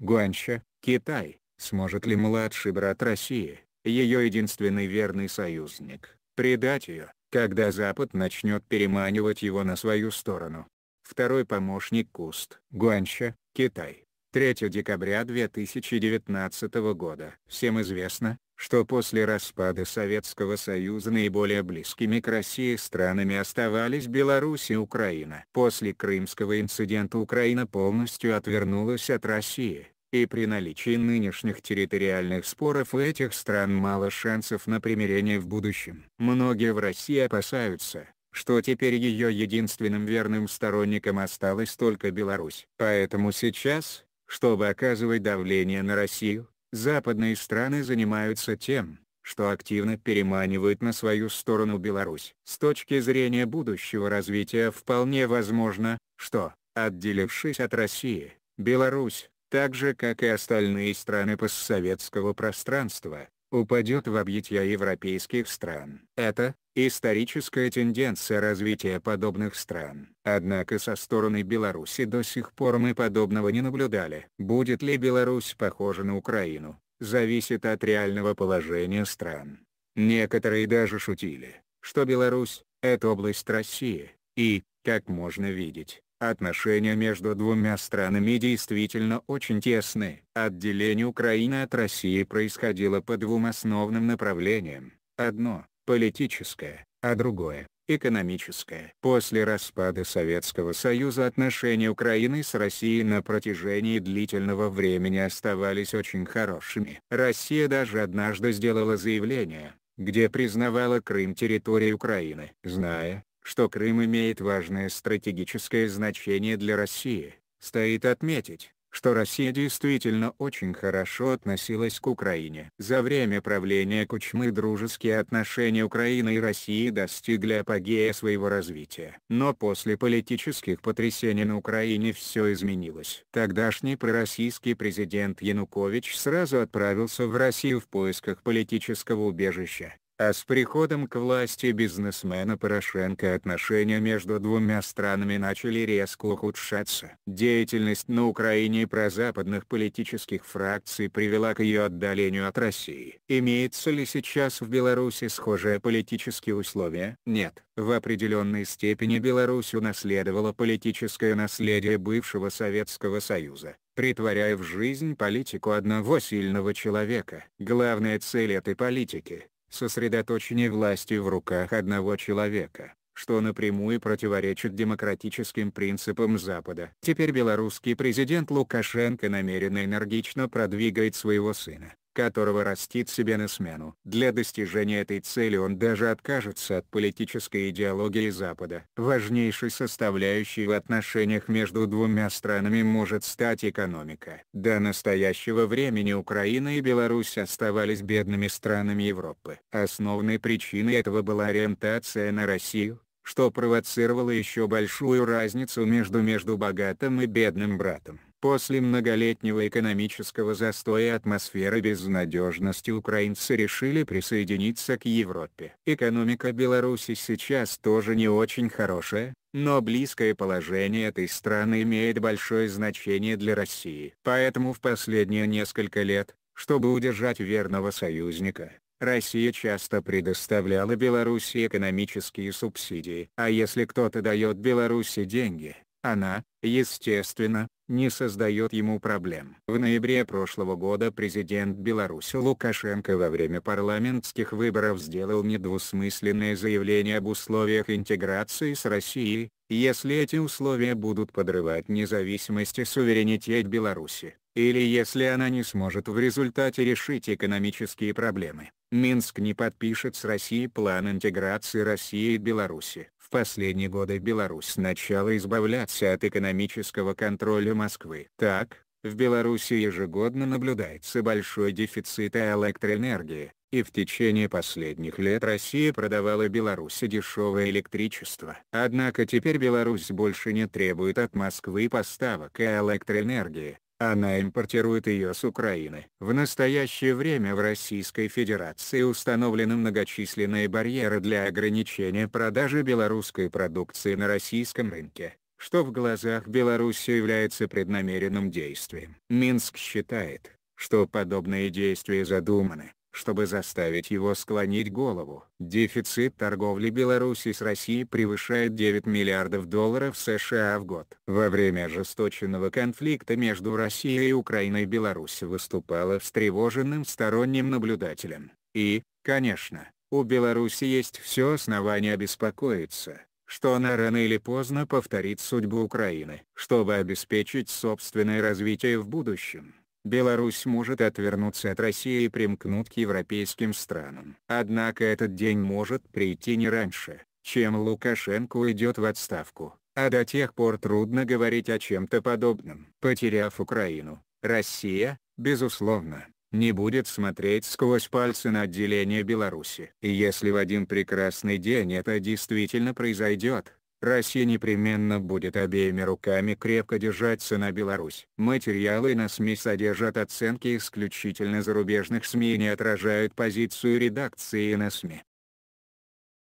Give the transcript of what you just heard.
Гуанча, Китай, сможет ли младший брат России, ее единственный верный союзник, предать ее, когда Запад начнет переманивать его на свою сторону. Второй помощник Куст, Гуанча, Китай. 3 декабря 2019 года. Всем известно, что после распада Советского Союза наиболее близкими к России странами оставались Беларусь и Украина. После Крымского инцидента Украина полностью отвернулась от России, и при наличии нынешних территориальных споров у этих стран мало шансов на примирение в будущем. Многие в России опасаются, что теперь ее единственным верным сторонником осталась только Беларусь. Поэтому сейчас, чтобы оказывать давление на Россию, западные страны занимаются тем, что активно переманивают на свою сторону Беларусь. С точки зрения будущего развития вполне возможно, что, отделившись от России, Беларусь, так же как и остальные страны постсоветского пространства, упадет в объятия европейских стран. Это, историческая тенденция развития подобных стран. Однако со стороны Беларуси до сих пор мы подобного не наблюдали. Будет ли Беларусь похожа на Украину, зависит от реального положения стран. Некоторые даже шутили, что Беларусь – это область России, и, как можно видеть, Отношения между двумя странами действительно очень тесны. Отделение Украины от России происходило по двум основным направлениям. Одно политическое, а другое – экономическое. После распада Советского Союза отношения Украины с Россией на протяжении длительного времени оставались очень хорошими. Россия даже однажды сделала заявление, где признавала Крым территорией Украины. Зная, что Крым имеет важное стратегическое значение для России, стоит отметить, что Россия действительно очень хорошо относилась к Украине. За время правления Кучмы дружеские отношения Украины и России достигли апогея своего развития. Но после политических потрясений на Украине все изменилось. Тогдашний пророссийский президент Янукович сразу отправился в Россию в поисках политического убежища. А с приходом к власти бизнесмена Порошенко отношения между двумя странами начали резко ухудшаться. Деятельность на Украине прозападных политических фракций привела к ее отдалению от России. Имеется ли сейчас в Беларуси схожие политические условия? Нет. В определенной степени Беларусь унаследовала политическое наследие бывшего Советского Союза, притворяя в жизнь политику одного сильного человека. Главная цель этой политики сосредоточение власти в руках одного человека, что напрямую противоречит демократическим принципам Запада. Теперь белорусский президент Лукашенко намеренно энергично продвигает своего сына, которого растит себе на смену. Для достижения этой цели он даже откажется от политической идеологии Запада. Важнейшей составляющей в отношениях между двумя странами может стать экономика. До настоящего времени Украина и Беларусь оставались бедными странами Европы. Основной причиной этого была ориентация на Россию, что провоцировало еще большую разницу между между богатым и бедным братом. После многолетнего экономического застоя и атмосферы безнадежности украинцы решили присоединиться к Европе. Экономика Беларуси сейчас тоже не очень хорошая, но близкое положение этой страны имеет большое значение для России. Поэтому в последние несколько лет, чтобы удержать верного союзника, Россия часто предоставляла Беларуси экономические субсидии. А если кто-то дает Беларуси деньги, она, естественно, не создает ему проблем. В ноябре прошлого года президент Беларуси Лукашенко во время парламентских выборов сделал недвусмысленное заявление об условиях интеграции с Россией, если эти условия будут подрывать независимость и суверенитет Беларуси, или если она не сможет в результате решить экономические проблемы. Минск не подпишет с Россией план интеграции России и Беларуси. В последние годы Беларусь начала избавляться от экономического контроля Москвы. Так, в Беларуси ежегодно наблюдается большой дефицит электроэнергии, и в течение последних лет Россия продавала Беларуси дешевое электричество. Однако теперь Беларусь больше не требует от Москвы поставок электроэнергии, она импортирует ее с Украины. В настоящее время в Российской Федерации установлены многочисленные барьеры для ограничения продажи белорусской продукции на российском рынке, что в глазах Беларуси является преднамеренным действием. Минск считает, что подобные действия задуманы, чтобы заставить его склонить голову. Дефицит торговли Беларуси с Россией превышает 9 миллиардов долларов США в год. Во время ожесточенного конфликта между Россией и Украиной Беларусь выступала встревоженным сторонним наблюдателем. И, конечно, у Беларуси есть все основания беспокоиться что она рано или поздно повторит судьбу Украины. Чтобы обеспечить собственное развитие в будущем, Беларусь может отвернуться от России и примкнуть к европейским странам. Однако этот день может прийти не раньше, чем Лукашенко уйдет в отставку, а до тех пор трудно говорить о чем-то подобном. Потеряв Украину, Россия, безусловно, не будет смотреть сквозь пальцы на отделение Беларуси. И если в один прекрасный день это действительно произойдет, Россия непременно будет обеими руками крепко держаться на Беларусь. Материалы на СМИ содержат оценки исключительно зарубежных СМИ и не отражают позицию редакции на СМИ.